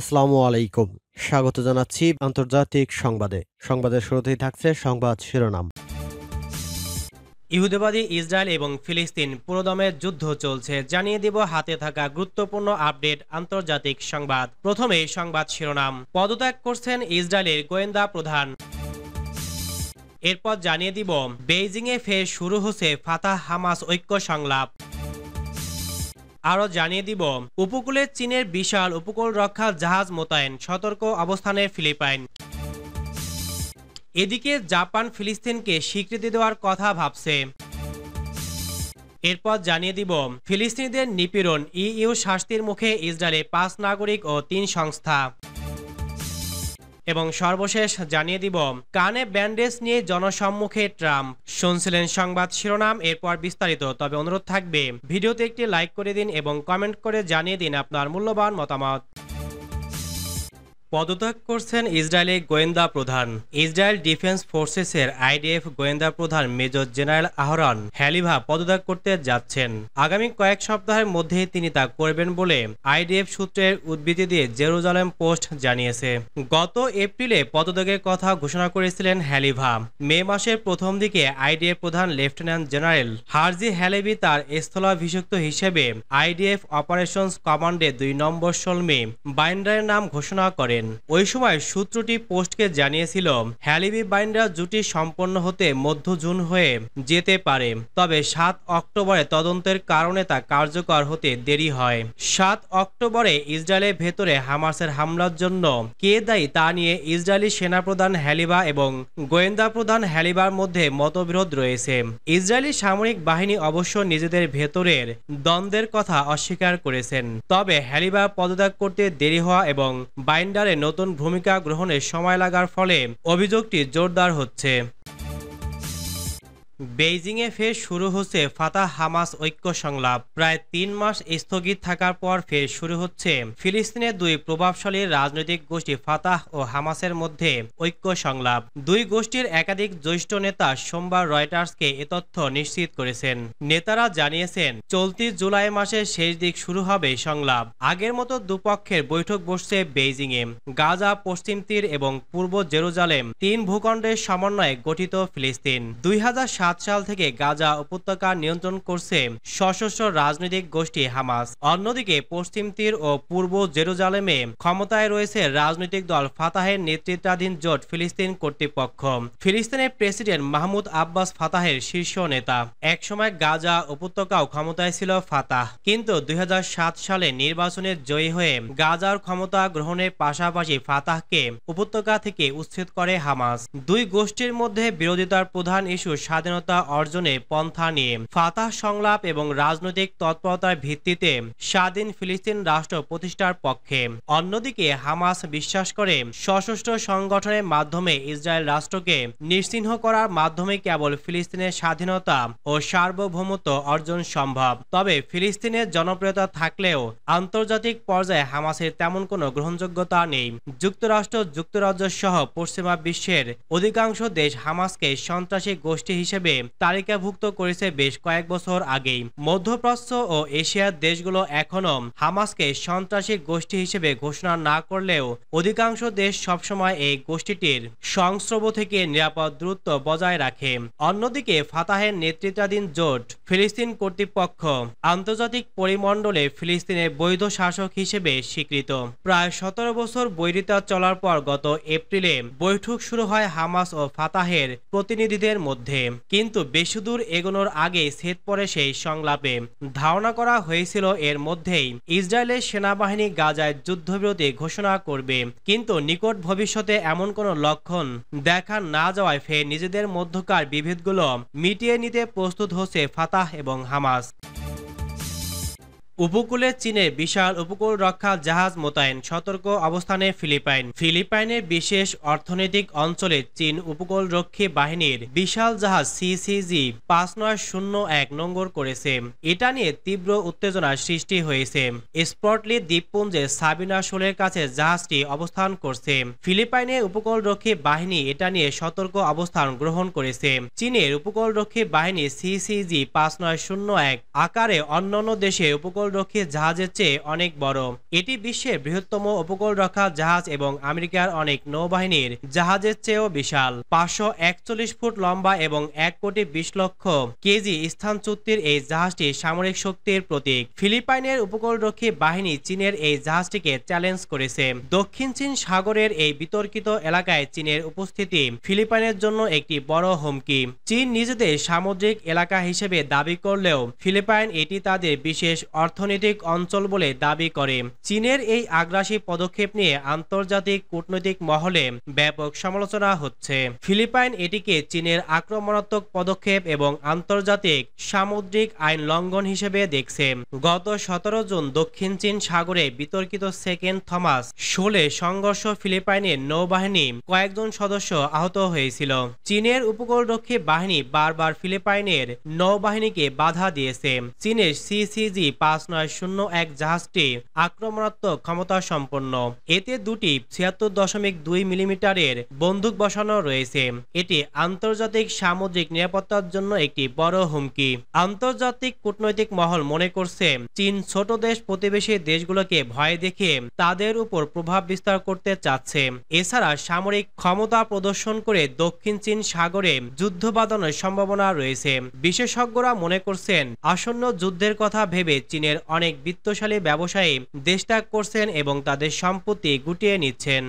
আসসালামু আলাইকুম স্বাগত জানাচ্ছি আন্তর্জাতিক সংবাদে সংবাদের শুরুতেই থাকছে সংবাদ শিরোনাম ইহুদেবাদী ইসরায়েল এবং ফিলিস্তিন পুরোদমে যুদ্ধ চলছে জানিয়ে দিব হাতে থাকা গুরুত্বপূর্ণ আপডেট আন্তর্জাতিক সংবাদ প্রথমে সংবাদ শিরোনাম পদত্যাগ করছেন ইসরায়েলের গোয়েন্দা প্রধান এরপর জানিয়ে দিব বেইজিংয়ে ফের শুরু হচ্ছে ফাতাহ হামাস ঐক্য সংলাপ আরও জানিয়ে দিব উপকূলে চীনের বিশাল উপকূল রক্ষা জাহাজ মোতায়েন সতর্ক অবস্থানে ফিলিপাইন এদিকে জাপান ফিলিস্তিনকে স্বীকৃতি দেওয়ার কথা ভাবছে এরপর জানিয়ে দিব ফিলিস্তিনিদের নিপীড়ন ইইউ শাস্তির মুখে ইসরায়েলে পাঁচ নাগরিক ও তিন সংস্থা এবং সর্বশেষ জানিয়ে দিব কানে ব্যান্ডেজ নিয়ে জনসম্মুখে ট্রাম্প শুনছিলেন সংবাদ শিরোনাম এরপর বিস্তারিত তবে অনুরোধ থাকবে ভিডিওতে একটি লাইক করে দিন এবং কমেন্ট করে জানিয়ে দিন আপনার মূল্যবান মতামত পদত্যাগ করছেন ইসরায়েলি গোয়েন্দা প্রধান ইসরায়েল ডিফেন্স ফোর্সেসের আইডিএফ গোয়েন্দা প্রধান মেজর জেনারেল আহরান হ্যালিভা পদত্যাগ করতে যাচ্ছেন আগামী কয়েক সপ্তাহের মধ্যেই তিনি তা করবেন বলে আইডিএফ সূত্রের উদ্বৃতি দিয়ে জেরুজালেম পোস্ট জানিয়েছে গত এপ্রিলে পদত্যাগের কথা ঘোষণা করেছিলেন হ্যালিভা মে মাসের প্রথম দিকে আইডিএফ প্রধান লেফটেন্যান্ট জেনারেল হার্জি হ্যালেভি তার স্থলাভিষিক্ত হিসেবে আইডিএফ অপারেশনস কমান্ডে দুই নম্বর সলমে বাইন্ডারের নাম ঘোষণা করে করেন ওই সময় সূত্রটি পোস্টকে জানিয়েছিল হ্যালিবি বাইন্ডার জুটি সম্পন্ন হতে মধ্য জুন হয়ে যেতে পারে তবে সাত অক্টোবরে তদন্তের কারণে তা কার্যকর হতে দেরি হয় সাত অক্টোবরে ইসরায়েলের ভেতরে হামাসের হামলার জন্য কে দায়ী তা নিয়ে ইসরায়েলি সেনাপ্রধান হ্যালিবা এবং গোয়েন্দা প্রধান হ্যালিবার মধ্যে মতবিরোধ রয়েছে ইসরায়েলি সামরিক বাহিনী অবশ্য নিজেদের ভেতরের দ্বন্দ্বের কথা অস্বীকার করেছেন তবে হ্যালিবা পদত্যাগ করতে দেরি হওয়া এবং বাইন্ডার সরকারের নতুন ভূমিকা গ্রহণে সময় লাগার ফলে অভিযোগটি জোরদার হচ্ছে বেইজিংয়ে ফের শুরু হচ্ছে ফাতা হামাস ঐক্য সংলাপ প্রায় তিন মাস স্থগিত থাকার পর ফের শুরু হচ্ছে ফিলিস্তিনের দুই প্রভাবশালী রাজনৈতিক গোষ্ঠী ফাতাহ ও হামাসের মধ্যে ঐক্য সংলাপ দুই গোষ্ঠীর একাধিক জ্যৈষ্ঠ নেতা সোমবার রয়টার্সকে এ তথ্য নিশ্চিত করেছেন নেতারা জানিয়েছেন চলতি জুলাই মাসের শেষ দিক শুরু হবে সংলাপ আগের মতো দুপক্ষের বৈঠক বসছে বেইজিংয়ে গাজা পশ্চিম তীর এবং পূর্ব জেরুজালেম তিন ভূখণ্ডের সমন্বয়ে গঠিত ফিলিস্তিন দুই সাল থেকে গাজা উপত্যকা নিয়ন্ত্রণ করছে সশস্ত্র রাজনৈতিক গোষ্ঠী হামাস অন্যদিকে পশ্চিম তীর ও পূর্ব জেরুজালেমে ক্ষমতায় রয়েছে রাজনৈতিক দল ফাতাহের নেতৃত্বাধীন জোট ফিলিস্তিন কর্তৃপক্ষ ফিলিস্তিনের প্রেসিডেন্ট মাহমুদ আব্বাস ফাতাহের শীর্ষ নেতা একসময় গাজা উপত্যকাও ক্ষমতায় ছিল ফাতাহ কিন্তু দুই সালে নির্বাচনে জয়ী হয়ে গাজার ক্ষমতা গ্রহণের পাশাপাশি ফাতাহকে উপত্যকা থেকে উচ্ছেদ করে হামাস দুই গোষ্ঠীর মধ্যে বিরোধিতার প্রধান ইস্যু স্বাধীনতা স্বাধীনতা অর্জনে পন্থা নিয়ে ফাতাহ সংলাপ এবং রাজনৈতিক তৎপরতার ভিত্তিতে স্বাধীন ফিলিস্তিন রাষ্ট্র প্রতিষ্ঠার পক্ষে অন্যদিকে হামাস বিশ্বাস করে সশস্ত্র সংগঠনের মাধ্যমে ইসরায়েল রাষ্ট্রকে নিশ্চিহ্ন করার মাধ্যমে কেবল ফিলিস্তিনের স্বাধীনতা ও সার্বভৌমত্ব অর্জন সম্ভব তবে ফিলিস্তিনের জনপ্রিয়তা থাকলেও আন্তর্জাতিক পর্যায়ে হামাসের তেমন কোনো গ্রহণযোগ্যতা নেই যুক্তরাষ্ট্র যুক্তরাজ্য সহ পশ্চিমা বিশ্বের অধিকাংশ দেশ হামাসকে সন্ত্রাসী গোষ্ঠী হিসেবে হিসেবে তালিকাভুক্ত করেছে বেশ কয়েক বছর আগেই মধ্যপ্রাচ্য ও এশিয়ার দেশগুলো এখনও হামাসকে সন্ত্রাসী গোষ্ঠী হিসেবে ঘোষণা না করলেও অধিকাংশ দেশ সবসময় এই গোষ্ঠীটির সংস্রব থেকে নিরাপদ দূরত্ব বজায় রাখে অন্যদিকে ফাতাহের নেতৃত্বাধীন জোট ফিলিস্তিন কর্তৃপক্ষ আন্তর্জাতিক পরিমণ্ডলে ফিলিস্তিনের বৈধ শাসক হিসেবে স্বীকৃত প্রায় সতেরো বছর বৈরিতা চলার পর গত এপ্রিলে বৈঠক শুরু হয় হামাস ও ফাতাহের প্রতিনিধিদের মধ্যে কিন্তু বেশিদূর এগোনোর আগে ছেদ পরে সেই সংলাপে ধারণা করা হয়েছিল এর মধ্যেই ইসরায়েলের সেনাবাহিনী গাজায় যুদ্ধবিরতি ঘোষণা করবে কিন্তু নিকট ভবিষ্যতে এমন কোনো লক্ষণ দেখা না যাওয়ায় ফের নিজেদের মধ্যকার বিভেদগুলো মিটিয়ে নিতে প্রস্তুত হচ্ছে ফাতাহ এবং হামাস উপকূলে চীনে বিশাল উপকূল রক্ষা জাহাজ মোতায়েন সতর্ক অবস্থানে ফিলিপাইন ফিলিপাইনে বিশেষ অর্থনৈতিক অঞ্চলে চীন উপকূল রক্ষী বাহিনীর বিশাল জাহাজ সিসিজি পাঁচ নয় শূন্য এক নম্বর করেছে এটা নিয়ে তীব্র উত্তেজনার সৃষ্টি হয়েছে স্পটলি দ্বীপপুঞ্জে সাবিনা শোলের কাছে জাহাজটি অবস্থান করছে ফিলিপাইনে উপকূল রক্ষী বাহিনী এটা নিয়ে সতর্ক অবস্থান গ্রহণ করেছে চীনের উপকূল রক্ষী বাহিনী সিসিজি পাঁচ নয় শূন্য এক আকারে অন্যান্য দেশে উপকূল উপকূলরক্ষী জাহাজের চেয়ে অনেক বড় এটি বিশ্বের বৃহত্তম উপকূলরক্ষা জাহাজ এবং আমেরিকার অনেক নৌবাহিনীর জাহাজের চেয়েও বিশাল পাঁচশো একচল্লিশ ফুট লম্বা এবং এক কোটি বিশ লক্ষ কেজি স্থান চুক্তির এই জাহাজটি সামরিক শক্তির প্রতীক ফিলিপাইনের উপকূলরক্ষী বাহিনী চীনের এই জাহাজটিকে চ্যালেঞ্জ করেছে দক্ষিণ চীন সাগরের এই বিতর্কিত এলাকায় চীনের উপস্থিতি ফিলিপাইনের জন্য একটি বড় হুমকি চীন নিজেদের সামুদ্রিক এলাকা হিসেবে দাবি করলেও ফিলিপাইন এটি তাদের বিশেষ অর্থ অর্থনৈতিক অঞ্চল বলে দাবি করে চীনের এই আগ্রাসী পদক্ষেপ নিয়ে আন্তর্জাতিক কূটনৈতিক মহলে ব্যাপক সমালোচনা হচ্ছে ফিলিপাইন এটিকে চীনের আক্রমণাত্মক পদক্ষেপ এবং আন্তর্জাতিক সামুদ্রিক আইন লঙ্ঘন হিসেবে দেখছে গত সতেরো জুন দক্ষিণ চীন সাগরে বিতর্কিত সেকেন্ড থমাস শোলে সংঘর্ষ ফিলিপাইনের নৌবাহিনী কয়েকজন সদস্য আহত হয়েছিল চীনের উপকূলরক্ষী বাহিনী বারবার ফিলিপাইনের নৌবাহিনীকে বাধা দিয়েছে চীনের সিসিজি পাঁচ নয় শূন্য এক জাহাজটি আক্রমণাত্মক ক্ষমতা সম্পন্ন এতে দুটি ছিয়াত্তর দশমিক দুই মিলিমিটারের বন্দুক বসানো রয়েছে এটি আন্তর্জাতিক সামুদ্রিক নিরাপত্তার জন্য একটি বড় হুমকি আন্তর্জাতিক কূটনৈতিক মহল মনে করছে চীন ছোট দেশ প্রতিবেশী দেশগুলোকে ভয় দেখে তাদের উপর প্রভাব বিস্তার করতে চাচ্ছে এছাড়া সামরিক ক্ষমতা প্রদর্শন করে দক্ষিণ চীন সাগরে যুদ্ধ বাদনের সম্ভাবনা রয়েছে বিশেষজ্ঞরা মনে করছেন আসন্ন যুদ্ধের কথা ভেবে চীনের অনেক বিত্তশালী ব্যবসায়ী দেশত্যাগ করছেন এবং তাদের সম্পত্তি গুটিয়ে নিচ্ছেন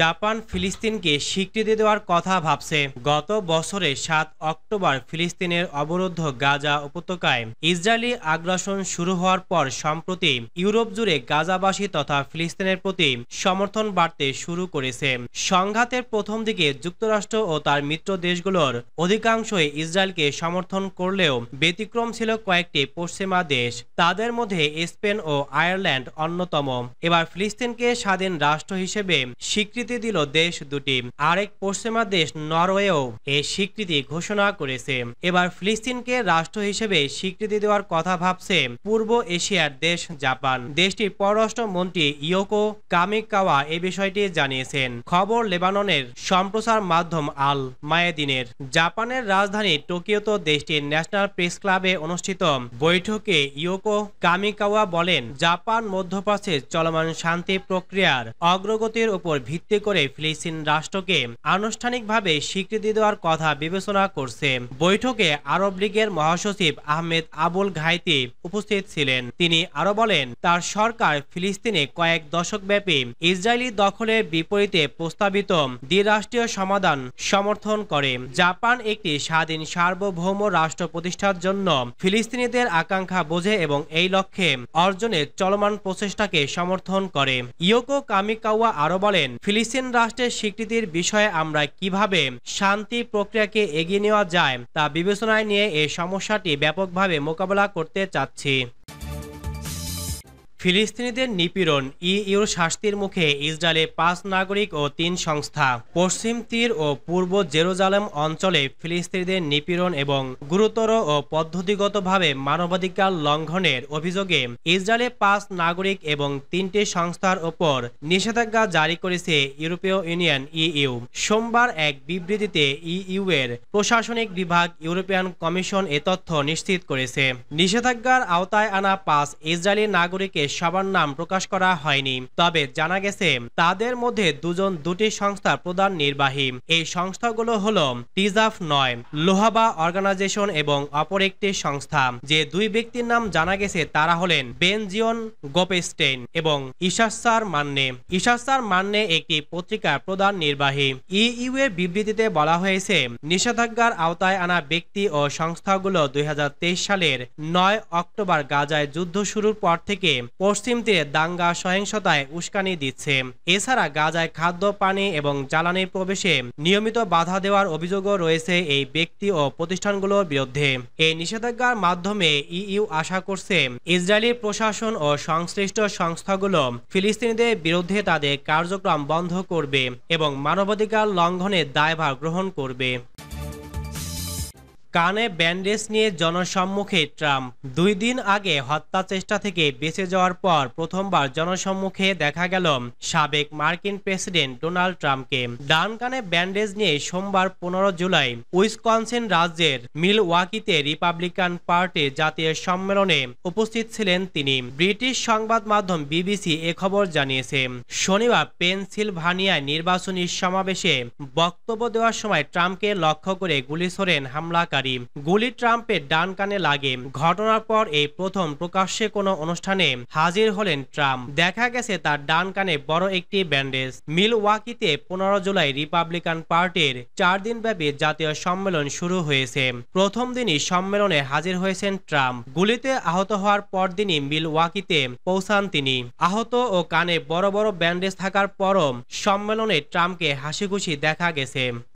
জাপান ফিলিস্তিনকে স্বীকৃতি দেওয়ার কথা ভাবছে গত বছরে সাত অক্টোবর ফিলিস্তিনের অবরুদ্ধ গাজা উপত্যকায় ইসরায়েলি আগ্রাসন শুরু হওয়ার পর সম্প্রতি ইউরোপ জুড়ে গাজাবাসী তথা ফিলিস্তিনের প্রতি সমর্থন বাড়তে শুরু করেছে সংঘাতের প্রথম দিকে যুক্তরাষ্ট্র ও তার মিত্র দেশগুলোর অধিকাংশই ইসরায়েলকে সমর্থন করলেও ব্যতিক্রম ছিল কয়েকটি পশ্চিমা দেশ তাদের মধ্যে স্পেন ও আয়ারল্যান্ড অন্যতম এবার ফিলিস্তিনকে স্বাধীন রাষ্ট্র হিসেবে স্বীকৃতি দিল দেশ দুটি আরেক পশ্চিমা দেশ নরওয়েও এই স্বীকৃতি ঘোষণা করেছে এবার ফিলিস্তিনকে রাষ্ট্র হিসেবে স্বীকৃতি দেওয়ার কথা ভাবছে পূর্ব এশিয়ার দেশ জাপান দেশটির পররাষ্ট্র মন্ত্রী ইয়োকো কামিকাওয়া এ বিষয়টি জানিয়েছেন খবর লেবাননের সম্প্রচার মাধ্যম আল মায়েদিনের জাপানের রাজধানী টোকিওতে দেশটির ন্যাশনাল প্রেস ক্লাবে অনুষ্ঠিত বৈঠকে ইয়োকো কামিকাওয়া বলেন জাপান মধ্যপ্রাচ্যের চলমান শান্তি প্রক্রিয়ার অগ্রগতির উপর ভিত্তি ভিত্তি করে ফিলিস্তিন রাষ্ট্রকে আনুষ্ঠানিকভাবে স্বীকৃতি দেওয়ার কথা বিবেচনা করছে বৈঠকে আরব লীগের মহাসচিব আহমেদ আবুল ঘাইতি উপস্থিত ছিলেন তিনি আরো বলেন তার সরকার ফিলিস্তিনে কয়েক দশকব্যাপী ইসরায়েলি দখলের বিপরীতে প্রস্তাবিত দ্বিরাষ্ট্রীয় সমাধান সমর্থন করে জাপান একটি স্বাধীন সার্বভৌম রাষ্ট্র প্রতিষ্ঠার জন্য ফিলিস্তিনিদের আকাঙ্ক্ষা বোঝে এবং এই লক্ষ্যে অর্জনের চলমান প্রচেষ্টাকে সমর্থন করে ইয়োকো কামিকাওয়া আরো বলেন ফিলিস্তিন রাষ্ট্রের স্বীকৃতির বিষয়ে আমরা কিভাবে শান্তি প্রক্রিয়াকে এগিয়ে নেওয়া যায় তা বিবেচনায় নিয়ে এই সমস্যাটি ব্যাপকভাবে মোকাবেলা করতে চাচ্ছি ফিলিস্তিনিদের নিপীড়ন ইউর শাস্তির মুখে ইসরায়েলে পাঁচ নাগরিক ও তিন সংস্থা পশ্চিম তীর ও পূর্ব জেরুজালেম অঞ্চলে ফিলিস্তিনিদের নিপীড়ন এবং গুরুতর ও পদ্ধতিগতভাবে মানবাধিকার লঙ্ঘনের অভিযোগে ইসরায়েলে পাঁচ নাগরিক এবং তিনটি সংস্থার ওপর নিষেধাজ্ঞা জারি করেছে ইউরোপীয় ইউনিয়ন ইইউ সোমবার এক বিবৃতিতে ইইউ এর প্রশাসনিক বিভাগ ইউরোপিয়ান কমিশন এ তথ্য নিশ্চিত করেছে নিষেধাজ্ঞার আওতায় আনা পাঁচ ইসরায়েলি নাগরিকের সবার নাম প্রকাশ করা হয়নি তবে জানা গেছে তাদের মধ্যে দুজন দুটি সংস্থার প্রধান নির্বাহী এই সংস্থাগুলো হলো টিজাফ নয় লোহাবা অর্গানাইজেশন এবং অপর একটি সংস্থা যে দুই ব্যক্তির নাম জানা গেছে তারা হলেন বেনজিয়ন গোপেস্টেন এবং ইশাসার মান্নে ইশাসার মান্নে একটি পত্রিকার প্রধান নির্বাহী ইইউ এর বিবৃতিতে বলা হয়েছে নিষেধাজ্ঞার আওতায় আনা ব্যক্তি ও সংস্থাগুলো দুই সালের নয় অক্টোবর গাজায় যুদ্ধ শুরুর পর থেকে পশ্চিম তীরে দাঙ্গা সহিংসতায় উস্কানি দিচ্ছে এছাড়া গাজায় খাদ্য পানি এবং জ্বালানির প্রবেশে নিয়মিত বাধা দেওয়ার অভিযোগও রয়েছে এই ব্যক্তি ও প্রতিষ্ঠানগুলোর বিরুদ্ধে এই নিষেধাজ্ঞার মাধ্যমে ইইউ আশা করছে ইসরায়েলি প্রশাসন ও সংশ্লিষ্ট সংস্থাগুলো ফিলিস্তিনিদের বিরুদ্ধে তাদের কার্যক্রম বন্ধ করবে এবং মানবাধিকার লঙ্ঘনের দায়ভার গ্রহণ করবে কানে ব্যান্ডেজ নিয়ে জনসম্মুখে ট্রাম্প দুই দিন আগে হত্যা চেষ্টা থেকে বেঁচে যাওয়ার পর প্রথমবার জনসম্মুখে দেখা গেল সাবেক মার্কিন প্রেসিডেন্ট ডোনাল্ড ট্রাম্পকে ডান কানে ব্যান্ডেজ নিয়ে সোমবার পনেরো জুলাই উইসকনসিন রাজ্যের মিলওয়াকিতে রিপাবলিকান পার্টি জাতীয় সম্মেলনে উপস্থিত ছিলেন তিনি ব্রিটিশ সংবাদ মাধ্যম বিবিসি এ খবর জানিয়েছে শনিবার পেনসিলভানিয়ায় নির্বাচনী সমাবেশে বক্তব্য দেওয়ার সময় ট্রাম্পকে লক্ষ্য করে গুলি ছোড়েন হামলাকারী নজরদারি গুলি ট্রাম্পের ডান কানে লাগে ঘটনার পর এই প্রথম প্রকাশ্যে কোনো অনুষ্ঠানে হাজির হলেন ট্রাম্প দেখা গেছে তার ডান কানে বড় একটি ব্যান্ডেজ মিল ওয়াকিতে পনেরো জুলাই রিপাবলিকান পার্টির চার দিন ব্যাপী জাতীয় সম্মেলন শুরু হয়েছে প্রথম দিনই সম্মেলনে হাজির হয়েছেন ট্রাম্প গুলিতে আহত হওয়ার পরদিনই ওয়াকিতে পৌঁছান তিনি আহত ও কানে বড় বড় ব্যান্ডেজ থাকার পরও সম্মেলনে ট্রাম্পকে হাসিখুশি দেখা গেছে